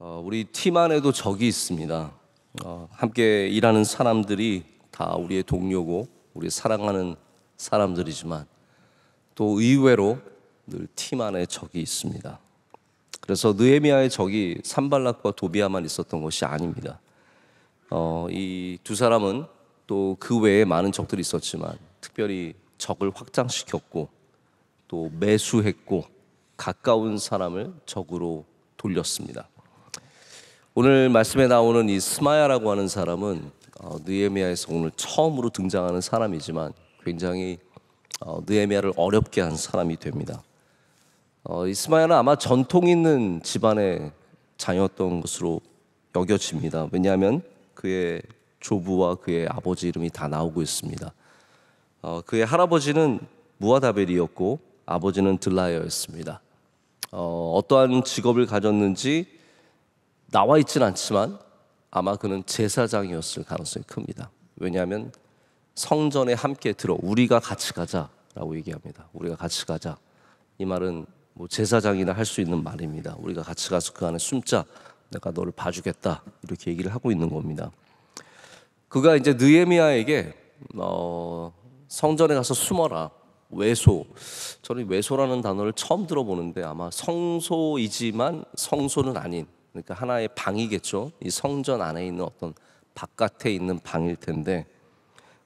어, 우리 팀 안에도 적이 있습니다. 어, 함께 일하는 사람들이 다 우리의 동료고 우리 사랑하는 사람들이지만 또 의외로 늘 팀 안에 적이 있습니다. 그래서 느헤미야의 적이 산발락과 도비아만 있었던 것이 아닙니다. 어, 이 두 사람은 또 그 외에 많은 적들이 있었지만 특별히 적을 확장시켰고 또 매수했고 가까운 사람을 적으로 돌렸습니다. 오늘 말씀에 나오는 이 스마야라고 하는 사람은 어, 느헤미야에서 오늘 처음으로 등장하는 사람이지만 굉장히 어, 느헤미야를 어렵게 한 사람이 됩니다. 어, 이스마야는 아마 전통 있는 집안의 자녀였던 것으로 여겨집니다. 왜냐하면 그의 조부와 그의 아버지 이름이 다 나오고 있습니다. 어, 그의 할아버지는 무아다벨이었고 아버지는 들라이였습니다. 어, 어떠한 직업을 가졌는지 나와 있진 않지만 아마 그는 제사장이었을 가능성이 큽니다. 왜냐하면 성전에 함께 들어 우리가 같이 가자라고 얘기합니다. 우리가 같이 가자. 이 말은 뭐 제사장이나 할 수 있는 말입니다. 우리가 같이 가서 그 안에 숨자. 내가 너를 봐주겠다. 이렇게 얘기를 하고 있는 겁니다. 그가 이제 느에미아에게 어, 성전에 가서 숨어라. 외소. 저는 외소라는 단어를 처음 들어보는데 아마 성소이지만 성소는 아닌 그러니까 하나의 방이겠죠. 이 성전 안에 있는 어떤 바깥에 있는 방일 텐데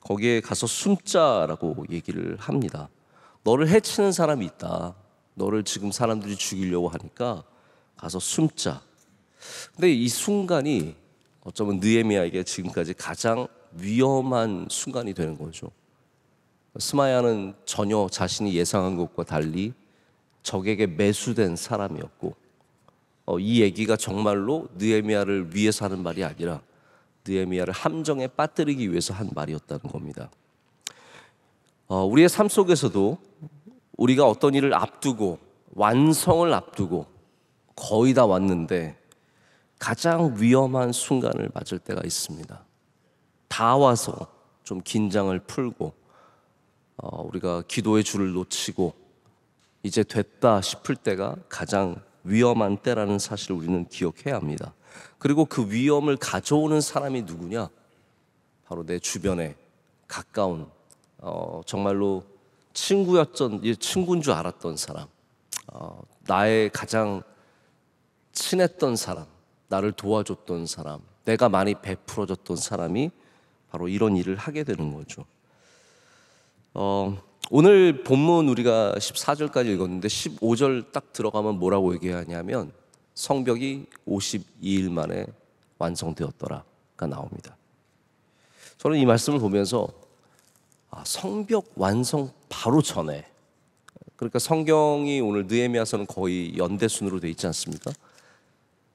거기에 가서 숨자라고 얘기를 합니다. 너를 해치는 사람이 있다. 너를 지금 사람들이 죽이려고 하니까 가서 숨자. 근데 이 순간이 어쩌면 느에미아에게 지금까지 가장 위험한 순간이 되는 거죠. 스마야는 전혀 자신이 예상한 것과 달리 적에게 매수된 사람이었고 어, 이 얘기가 정말로 느헤미야를 위해서 하는 말이 아니라 느헤미야를 함정에 빠뜨리기 위해서 한 말이었다는 겁니다. 어, 우리의 삶 속에서도 우리가 어떤 일을 앞두고 완성을 앞두고 거의 다 왔는데 가장 위험한 순간을 맞을 때가 있습니다. 다 와서 좀 긴장을 풀고 어, 우리가 기도의 줄을 놓치고 이제 됐다 싶을 때가 가장 위험한 때라는 사실을 우리는 기억해야 합니다. 그리고 그 위험을 가져오는 사람이 누구냐? 바로 내 주변에 가까운 어, 정말로 친구였던 친구인 줄 알았던 사람, 어, 나의 가장 친했던 사람, 나를 도와줬던 사람, 내가 많이 베풀어줬던 사람이 바로 이런 일을 하게 되는 거죠. 어, 오늘 본문 우리가 14절까지 읽었는데 15절 딱 들어가면 뭐라고 얘기하냐면 성벽이 52일 만에 완성되었더라가 나옵니다. 저는 이 말씀을 보면서 아, 성벽 완성 바로 전에 그러니까 성경이 오늘 느헤미야서는 거의 연대 순으로 돼 있지 않습니까?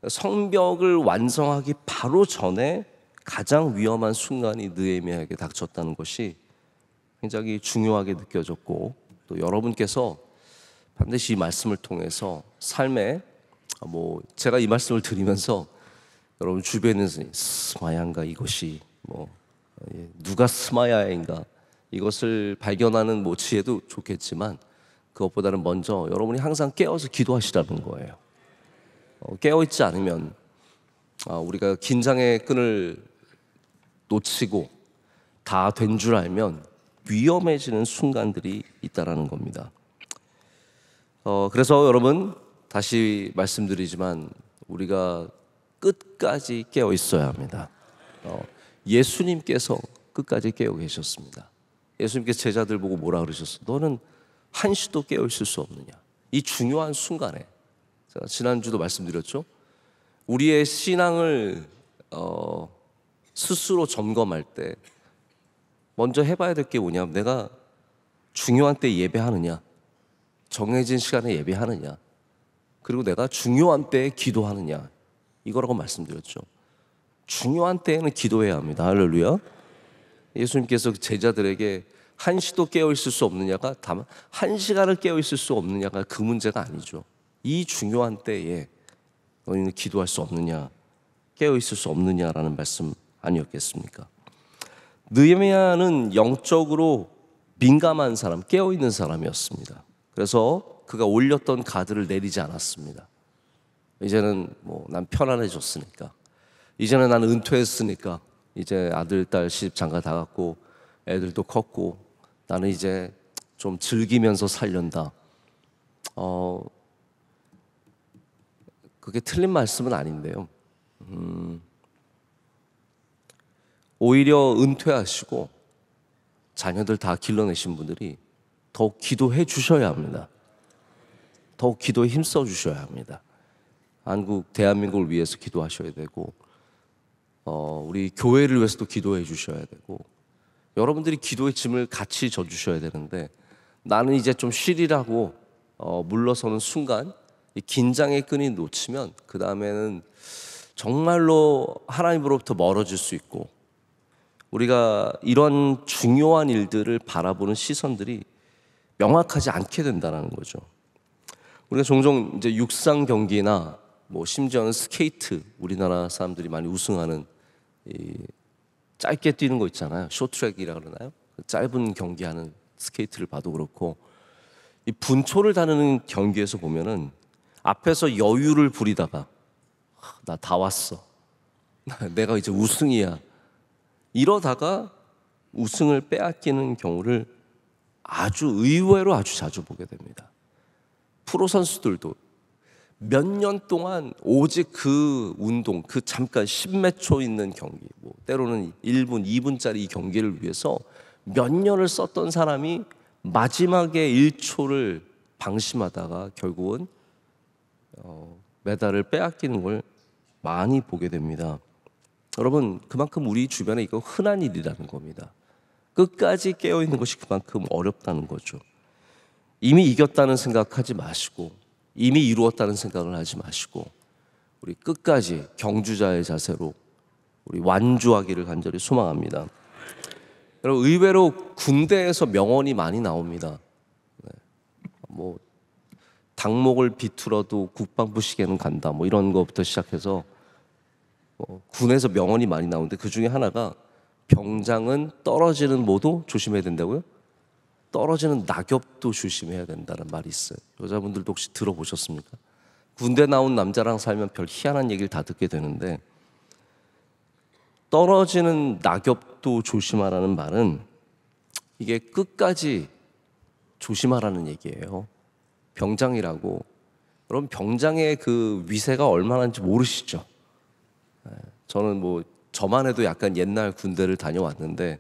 성벽을 완성하기 바로 전에 가장 위험한 순간이 느헤미야에게 닥쳤다는 것이 굉장히 중요하게 느껴졌고 또 여러분께서 반드시 이 말씀을 통해서 삶에 아, 뭐 제가 이 말씀을 드리면서 여러분 주변에는 있 스마야인가 이것이 뭐 예, 누가 스마야인가 이것을 발견하는 뭐 지혜도 좋겠지만 그것보다는 먼저 여러분이 항상 깨어서 기도하시라는 거예요. 어, 깨어 있지 않으면 아, 우리가 긴장의 끈을 놓치고 다 된 줄 알면 위험해지는 순간들이 있다라는 겁니다. 어, 그래서 여러분 다시 말씀드리지만 우리가 끝까지 깨어 있어야 합니다. 어, 예수님께서 끝까지 깨어 계셨습니다. 예수님께서 제자들 보고 뭐라 그러셨어? 너는 한시도 깨어 있을 수 없느냐? 이 중요한 순간에 제가 지난주도 말씀드렸죠. 우리의 신앙을 어, 스스로 점검할 때 먼저 해봐야 될 게 뭐냐면 내가 중요한 때 예배하느냐, 정해진 시간에 예배하느냐, 그리고 내가 중요한 때에 기도하느냐 이거라고 말씀드렸죠. 중요한 때에는 기도해야 합니다. 할렐루야. 예수님께서 그 제자들에게 한시도 깨어 있을 수 없느냐가 다만 한 시간을 깨어 있을 수 없느냐가 그 문제가 아니죠. 이 중요한 때에 너희는 기도할 수 없느냐, 깨어 있을 수 없느냐라는 말씀 아니었겠습니까? 느헤미야는 영적으로 민감한 사람, 깨어 있는 사람이었습니다. 그래서 그가 올렸던 가드를 내리지 않았습니다. 이제는 뭐 난 편안해졌으니까. 이제는 난 은퇴했으니까. 이제 아들, 딸 시집 장가 다 갔고 애들도 컸고 나는 이제 좀 즐기면서 살련다. 어, 그게 틀린 말씀은 아닌데요. 음, 오히려 은퇴하시고 자녀들 다 길러내신 분들이 더욱 기도해 주셔야 합니다. 더욱 기도에 힘써 주셔야 합니다. 한국 대한민국을 위해서 기도하셔야 되고 어, 우리 교회를 위해서도 기도해 주셔야 되고 여러분들이 기도의 짐을 같이 져주셔야 되는데 나는 이제 좀 쉬리라고 어, 물러서는 순간 긴장의 끈이 놓치면 그 다음에는 정말로 하나님으로부터 멀어질 수 있고 우리가 이런 중요한 일들을 바라보는 시선들이 명확하지 않게 된다는 거죠. 우리가 종종 이제 육상 경기나 뭐 심지어는 스케이트 우리나라 사람들이 많이 우승하는 짧게 뛰는 거 있잖아요. 쇼트랙이라 그러나요? 그 짧은 경기하는 스케이트를 봐도 그렇고 이 분초를 다루는 경기에서 보면은 앞에서 여유를 부리다가 아, 나다 왔어. 내가 이제 우승이야. 이러다가 우승을 빼앗기는 경우를 아주 의외로 아주 자주 보게 됩니다. 프로 선수들도 몇 년 동안 오직 그 운동, 그 잠깐 10몇 초 있는 경기, 뭐 때로는 1분, 2분짜리 경기를 위해서 몇 년을 썼던 사람이 마지막에 1초를 방심하다가 결국은 어, 메달을 빼앗기는 걸 많이 보게 됩니다. 여러분 그만큼 우리 주변에 이거 흔한 일이라는 겁니다. 끝까지 깨어 있는 것이 그만큼 어렵다는 거죠. 이미 이겼다는 생각하지 마시고 이미 이루었다는 생각을 하지 마시고 우리 끝까지 경주자의 자세로 우리 완주하기를 간절히 소망합니다. 여러분 의외로 군대에서 명언이 많이 나옵니다. 네. 뭐 당목을 비틀어도 국방부 시계는 간다. 뭐 이런 것부터 시작해서 어, 군에서 명언이 많이 나오는데 그 중에 하나가 병장은 떨어지는 모도 조심해야 된다고요? 떨어지는 낙엽도 조심해야 된다는 말이 있어요. 여자분들도 혹시 들어보셨습니까? 군대 나온 남자랑 살면 별 희한한 얘기를 다 듣게 되는데 떨어지는 낙엽도 조심하라는 말은 이게 끝까지 조심하라는 얘기예요. 병장이라고. 그럼 병장의 그 위세가 얼마나인지 모르시죠? 저는 뭐 저만 해도 약간 옛날 군대를 다녀왔는데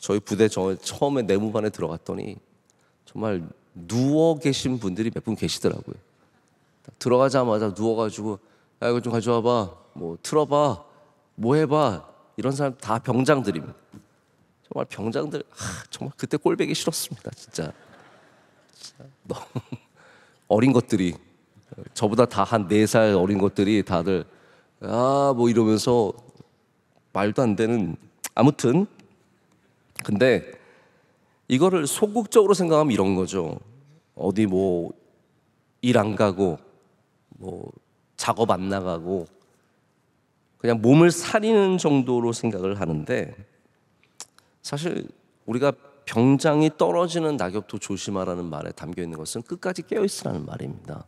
저희 부대 저, 처음에 내무반에 들어갔더니 정말 누워 계신 분들이 몇 분 계시더라고요. 들어가자마자 누워가지고 야 이거 좀 가져와봐, 뭐 틀어봐, 뭐 해봐 이런 사람 다 병장들입니다. 정말 병장들 하, 정말 그때 꼴배기 싫었습니다 진짜. 진짜 너무 어린 것들이 저보다 다 한 네 살 어린 것들이 다들 아, 뭐 이러면서 말도 안 되는 아무튼 근데 이거를 소극적으로 생각하면 이런 거죠. 어디 뭐 일 안 가고 뭐 작업 안 나가고 그냥 몸을 사리는 정도로 생각을 하는데 사실 우리가 병장이 떨어지는 낙엽도 조심하라는 말에 담겨 있는 것은 끝까지 깨어 있으라는 말입니다.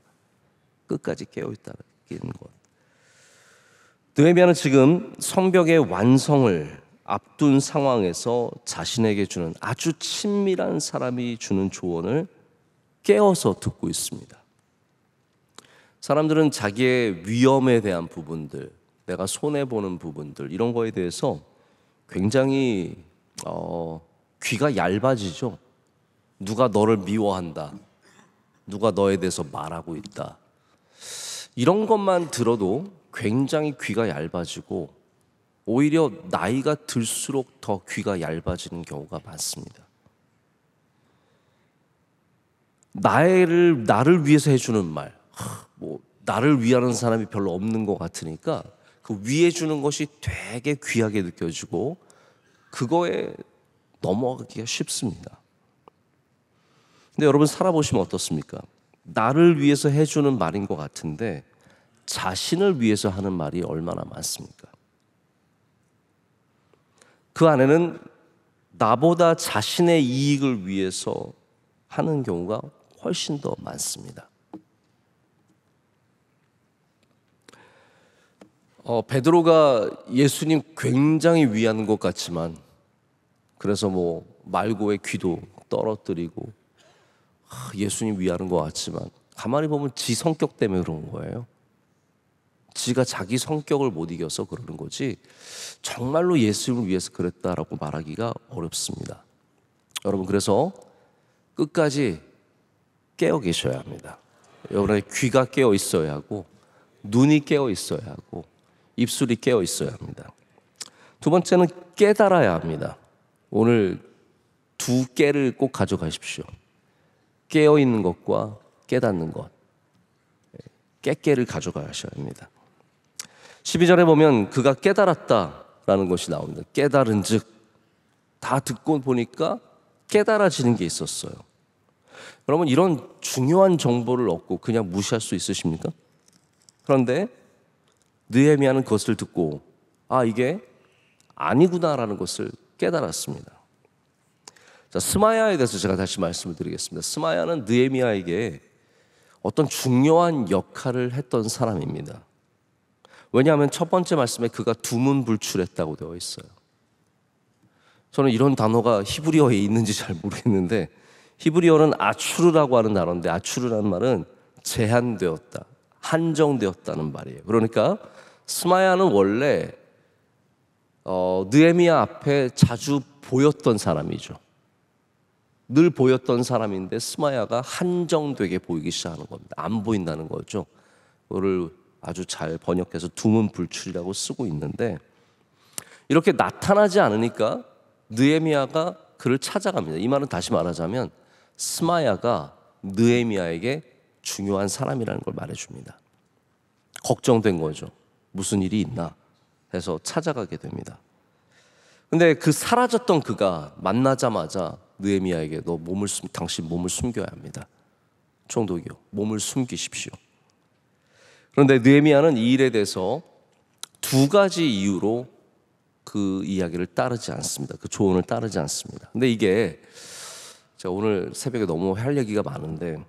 끝까지 깨어 있다는 것. 느헤미야는 지금 성벽의 완성을 앞둔 상황에서 자신에게 주는 아주 친밀한 사람이 주는 조언을 깨어서 듣고 있습니다. 사람들은 자기의 위험에 대한 부분들, 내가 손해 보는 부분들 이런 거에 대해서 굉장히 어, 귀가 얇아지죠. 누가 너를 미워한다. 누가 너에 대해서 말하고 있다. 이런 것만 들어도 굉장히 귀가 얇아지고 오히려 나이가 들수록 더 귀가 얇아지는 경우가 많습니다. 나를 나를 위해서 해주는 말, 뭐 나를 위하는 사람이 별로 없는 것 같으니까 그 위해 주는 것이 되게 귀하게 느껴지고 그거에 넘어가기가 쉽습니다. 근데 여러분 살아보시면 어떻습니까? 나를 위해서 해주는 말인 것 같은데 자신을 위해서 하는 말이 얼마나 많습니까? 그 안에는 나보다 자신의 이익을 위해서 하는 경우가 훨씬 더 많습니다. 어, 베드로가 예수님 굉장히 위하것 같지만 그래서 뭐 말고의 귀도 떨어뜨리고 아, 예수님 위하는 것 같지만 가만히 보면 지 성격 때문에 그런 거예요. 지가 자기 성격을 못 이겨서 그러는 거지 정말로 예수님을 위해서 그랬다라고 말하기가 어렵습니다. 여러분 그래서 끝까지 깨어 계셔야 합니다. 여러분의 귀가 깨어 있어야 하고 눈이 깨어 있어야 하고 입술이 깨어 있어야 합니다. 두 번째는 깨달아야 합니다. 오늘 두 깨를 꼭 가져가십시오. 깨어 있는 것과 깨닫는 것. 깨깨를 가져가셔야 합니다. 12절에 보면 그가 깨달았다라는 것이 나옵니다. 깨달은 즉, 다 듣고 보니까 깨달아지는 게 있었어요. 여러분, 이런 중요한 정보를 얻고 그냥 무시할 수 있으십니까? 그런데 느에미아는 그것을 듣고 아, 이게 아니구나라는 것을 깨달았습니다. 자, 스마야에 대해서 제가 다시 말씀을 드리겠습니다. 스마야는 느에미아에게 어떤 중요한 역할을 했던 사람입니다. 왜냐하면 첫 번째 말씀에 그가 두문불출했다고 되어 있어요. 저는 이런 단어가 히브리어에 있는지 잘 모르겠는데 히브리어는 아추르라고 하는 단어인데 아추르라는 말은 제한되었다, 한정되었다는 말이에요. 그러니까 스마야는 원래 어, 느헤미야 앞에 자주 보였던 사람이죠. 늘 보였던 사람인데 스마야가 한정되게 보이기 시작하는 겁니다. 안 보인다는 거죠. 오늘 아주 잘 번역해서 두문 불출이라고 쓰고 있는데 이렇게 나타나지 않으니까 느에미아가 그를 찾아갑니다. 이 말은 다시 말하자면 스마야가 느에미아에게 중요한 사람이라는 걸 말해줍니다. 걱정된 거죠. 무슨 일이 있나 해서 찾아가게 됩니다. 근데 그 사라졌던 그가 만나자마자 느에미아에게 너 몸을 당신 몸을 숨겨야 합니다. 총독이요. 몸을 숨기십시오. 그런데 느헤미야는 이 일에 대해서 두 가지 이유로 그 이야기를 따르지 않습니다. 그 조언을 따르지 않습니다. 근데 이게 제가 오늘 새벽에 너무 할 얘기가 많은데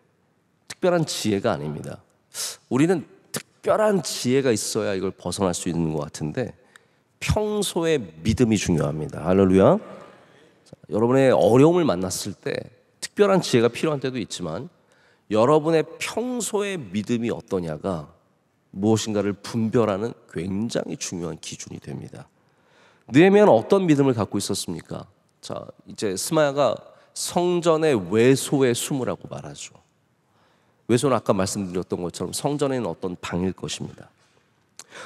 특별한 지혜가 아닙니다. 우리는 특별한 지혜가 있어야 이걸 벗어날 수 있는 것 같은데 평소에 믿음이 중요합니다. 할렐루야. 자, 여러분의 어려움을 만났을 때 특별한 지혜가 필요한 때도 있지만 여러분의 평소의 믿음이 어떠냐가 무엇인가를 분별하는 굉장히 중요한 기준이 됩니다. 느헤미야는 어떤 믿음을 갖고 있었습니까? 자, 이제 스마야가 성전의 외소에 숨으라고 말하죠. 외소는 아까 말씀드렸던 것처럼 성전에는 어떤 방일 것입니다.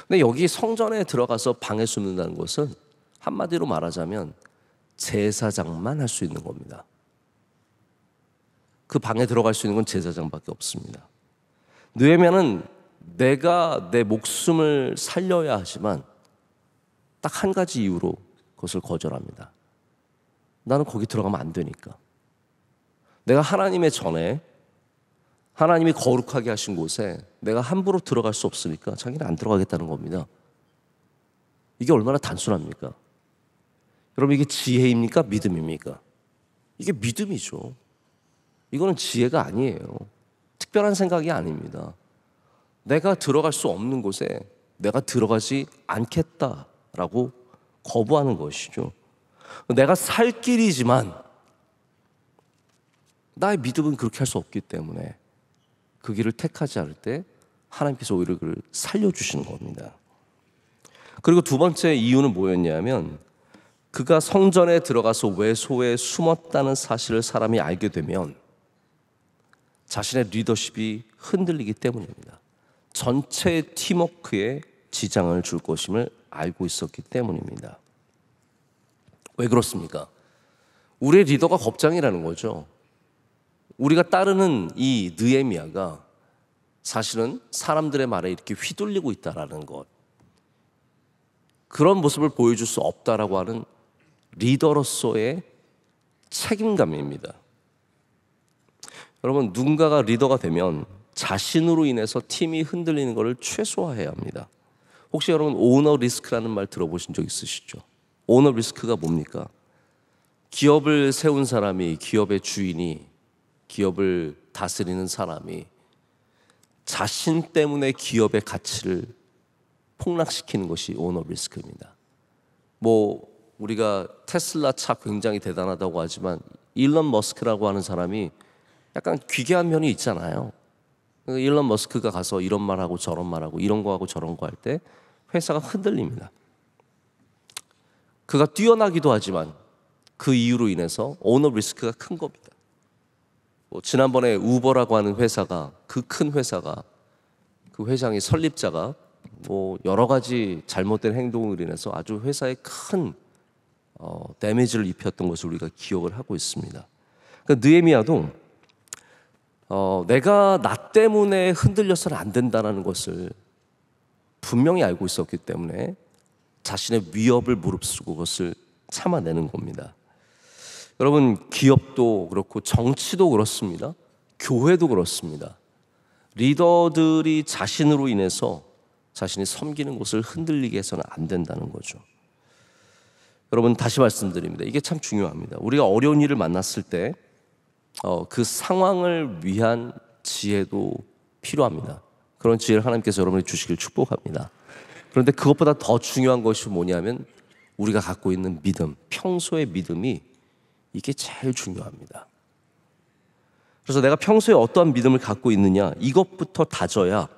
근데 여기 성전에 들어가서 방에 숨는다는 것은 한마디로 말하자면 제사장만 할 수 있는 겁니다. 그 방에 들어갈 수 있는 건 제사장밖에 없습니다. 느헤미야는 내가 내 목숨을 살려야 하지만 딱 한 가지 이유로 그것을 거절합니다. 나는 거기 들어가면 안 되니까. 내가 하나님의 전에 하나님이 거룩하게 하신 곳에 내가 함부로 들어갈 수 없으니까 자기는 안 들어가겠다는 겁니다. 이게 얼마나 단순합니까? 여러분 이게 지혜입니까? 믿음입니까? 이게 믿음이죠. 이거는 지혜가 아니에요. 특별한 생각이 아닙니다. 내가 들어갈 수 없는 곳에 내가 들어가지 않겠다라고 거부하는 것이죠. 내가 살 길이지만 나의 믿음은 그렇게 할 수 없기 때문에 그 길을 택하지 않을 때 하나님께서 오히려 그를 살려주시는 겁니다. 그리고 두 번째 이유는 뭐였냐면 그가 성전에 들어가서 외소에 숨었다는 사실을 사람이 알게 되면 자신의 리더십이 흔들리기 때문입니다. 전체 팀워크에 지장을 줄 것임을 알고 있었기 때문입니다. 왜 그렇습니까? 우리의 리더가 겁장이라는 거죠. 우리가 따르는 이 느에미아가 사실은 사람들의 말에 이렇게 휘둘리고 있다라는 것. 그런 모습을 보여줄 수 없다라고 하는 리더로서의 책임감입니다. 여러분, 누군가가 리더가 되면 자신으로 인해서 팀이 흔들리는 것을 최소화해야 합니다. 혹시 여러분 오너 리스크라는 말 들어보신 적 있으시죠? 오너 리스크가 뭡니까? 기업을 세운 사람이 기업의 주인이 기업을 다스리는 사람이 자신 때문에 기업의 가치를 폭락시키는 것이 오너 리스크입니다. 뭐 우리가 테슬라 차 굉장히 대단하다고 하지만 일론 머스크라고 하는 사람이 약간 귀괴한 면이 있잖아요. 그러니까 일론 머스크가 가서 이런 말하고 저런 말하고 이런 거하고 저런 거 할 때 회사가 흔들립니다. 그가 뛰어나기도 하지만 그 이유로 인해서 오너 리스크가 큰 겁니다. 뭐 지난번에 우버라고 하는 회사가 그 큰 회사가 그 회장의 설립자가 뭐 여러 가지 잘못된 행동을 인해서 아주 회사에 큰 어, 데미지를 입혔던 것을 우리가 기억을 하고 있습니다. 그러니까 느에미아도 어, 내가 나 때문에 흔들려서는 안 된다는 것을 분명히 알고 있었기 때문에 자신의 위협을 무릅쓰고 그것을 참아내는 겁니다. 여러분, 기업도 그렇고 정치도 그렇습니다. 교회도 그렇습니다. 리더들이 자신으로 인해서 자신이 섬기는 것을 흔들리게 해서는 안 된다는 거죠. 여러분, 다시 말씀드립니다. 이게 참 중요합니다. 우리가 어려운 일을 만났을 때 어, 그 상황을 위한 지혜도 필요합니다. 그런 지혜를 하나님께서 여러분이 주시길 축복합니다. 그런데 그것보다 더 중요한 것이 뭐냐면 우리가 갖고 있는 믿음, 평소의 믿음이 이게 제일 중요합니다. 그래서 내가 평소에 어떠한 믿음을 갖고 있느냐 이것부터 다져야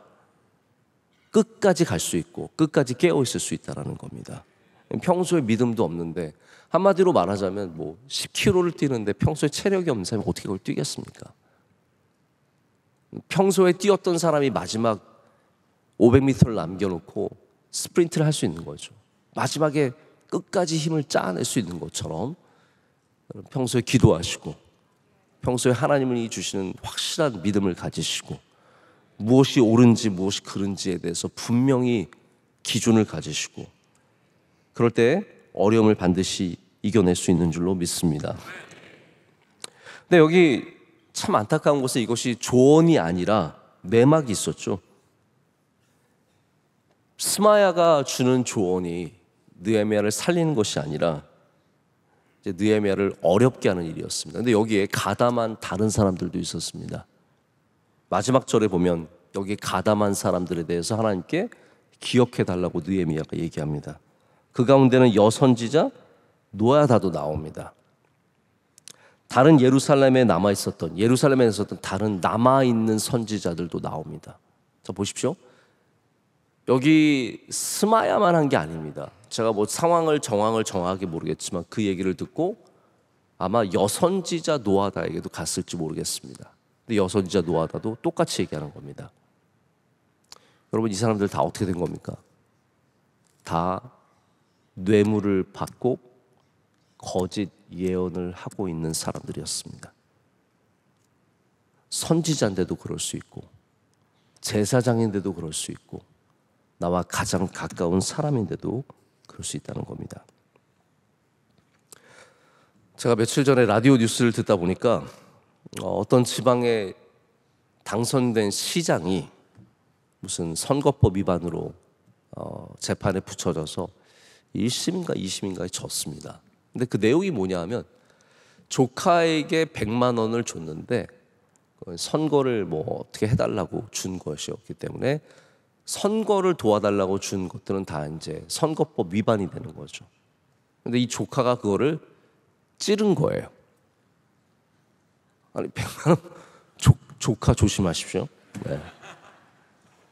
끝까지 갈 수 있고 끝까지 깨어 있을 수 있다라는 겁니다. 평소에 믿음도 없는데 한마디로 말하자면 뭐 10km를 뛰는데 평소에 체력이 없는 사람이 어떻게 그걸 뛰겠습니까? 평소에 뛰었던 사람이 마지막 500m를 남겨놓고 스프린트를 할 수 있는 거죠. 마지막에 끝까지 힘을 짜낼 수 있는 것처럼 평소에 기도하시고 평소에 하나님이 주시는 확실한 믿음을 가지시고 무엇이 옳은지 무엇이 그른지에 대해서 분명히 기준을 가지시고 그럴 때 어려움을 반드시 이겨낼 수 있는 줄로 믿습니다. 근데 여기 참 안타까운 것은 이것이 조언이 아니라 내막이 있었죠. 스마야가 주는 조언이 느헤미야를 살리는 것이 아니라 이제 느헤미야를 어렵게 하는 일이었습니다. 근데 여기에 가담한 다른 사람들도 있었습니다. 마지막 절에 보면 여기 가담한 사람들에 대해서 하나님께 기억해 달라고 느헤미야가 얘기합니다. 그 가운데는 여선지자 노아다도 나옵니다. 다른 예루살렘에 남아 있었던 예루살렘에 있었던 다른 남아 있는 선지자들도 나옵니다. 자 보십시오. 여기 스마야만 한 게 아닙니다. 제가 뭐 상황을 정황을 정확히 모르겠지만 그 얘기를 듣고 아마 여선지자 노아다에게도 갔을지 모르겠습니다. 근데 여선지자 노아다도 똑같이 얘기하는 겁니다. 여러분 이 사람들 다 어떻게 된 겁니까? 다 뇌물을 받고 거짓 예언을 하고 있는 사람들이었습니다. 선지자인데도 그럴 수 있고, 제사장인데도 그럴 수 있고, 나와 가장 가까운 사람인데도 그럴 수 있다는 겁니다. 제가 며칠 전에 라디오 뉴스를 듣다 보니까 어, 어떤 지방에 당선된 시장이 무슨 선거법 위반으로 어, 재판에 붙여져서 1심인가 2심인가에 졌습니다. 근데 그 내용이 뭐냐 하면 조카에게 100만 원을 줬는데 선거를 뭐 어떻게 해달라고 준 것이었기 때문에 선거를 도와달라고 준 것들은 다 이제 선거법 위반이 되는 거죠. 근데 이 조카가 그거를 찌른 거예요. 아니, 100만 원, 조, 조카 조심하십시오. 네.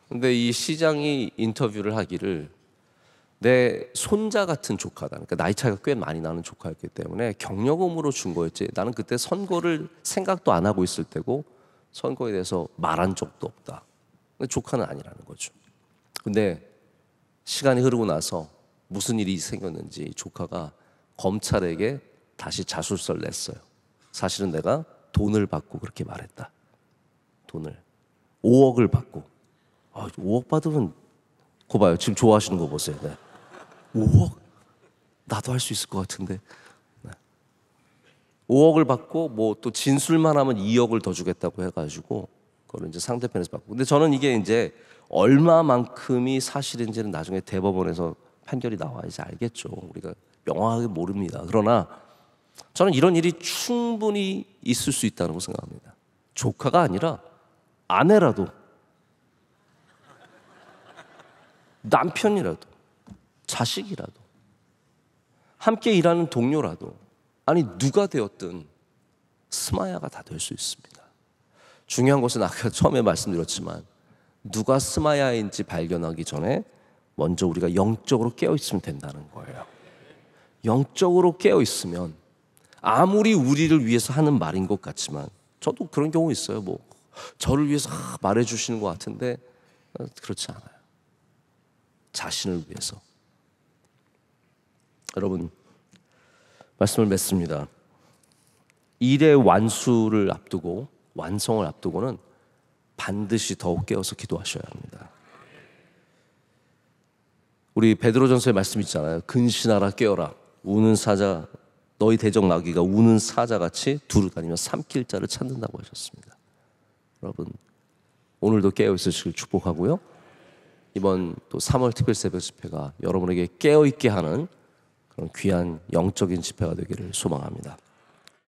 근데 이 시장이 인터뷰를 하기를 내 손자 같은 조카다. 그러니까 나이 차이가 꽤 많이 나는 조카였기 때문에 경력음으로 준 거였지. 나는 그때 선거를 생각도 안 하고 있을 때고 선거에 대해서 말한 적도 없다. 근데 조카는 아니라는 거죠. 근데 시간이 흐르고 나서 무슨 일이 생겼는지 조카가 검찰에게 다시 자술서를 냈어요. 사실은 내가 돈을 받고 그렇게 말했다. 돈을 5억을 받고 아, 5억 받으면 그 봐요. 지금 좋아하시는 거 보세요. 네. 5억? 나도 할 수 있을 것 같은데. 5억을 받고 뭐 또 진술만 하면 2억을 더 주겠다고 해가지고 그걸 이제 상대편에서 받고. 근데 저는 이게 이제 얼마만큼이 사실인지는 나중에 대법원에서 판결이 나와야지 알겠죠. 우리가 명확하게 모릅니다. 그러나 저는 이런 일이 충분히 있을 수 있다고 생각합니다. 조카가 아니라 아내라도 남편이라도 자식이라도, 함께 일하는 동료라도, 아니, 누가 되었든 스마야가 다 될 수 있습니다. 중요한 것은 아까 처음에 말씀드렸지만, 누가 스마야인지 발견하기 전에 먼저 우리가 영적으로 깨어 있으면 된다는 거예요. 영적으로 깨어 있으면 아무리 우리를 위해서 하는 말인 것 같지만 저도 그런 경우 있어요. 뭐 저를 위해서 말해 주시는 것 같은데 어, 그렇지 않아요. 자신을 위해서 여러분 말씀을 맺습니다. 일의 완수를 앞두고 완성을 앞두고는 반드시 더욱 깨어서 기도하셔야 합니다. 우리 베드로전서의 말씀 있잖아요. 근신하라 깨어라. 우는 사자 너희 대적 나귀가 우는 사자같이 두루다니며 삼킬 자를 찾는다고 하셨습니다. 여러분 오늘도 깨어 있으시길 축복하고요. 이번 또 3월 특별 새벽 집회가 여러분에게 깨어 있게 하는 귀한 영적인 집회가 되기를 소망합니다.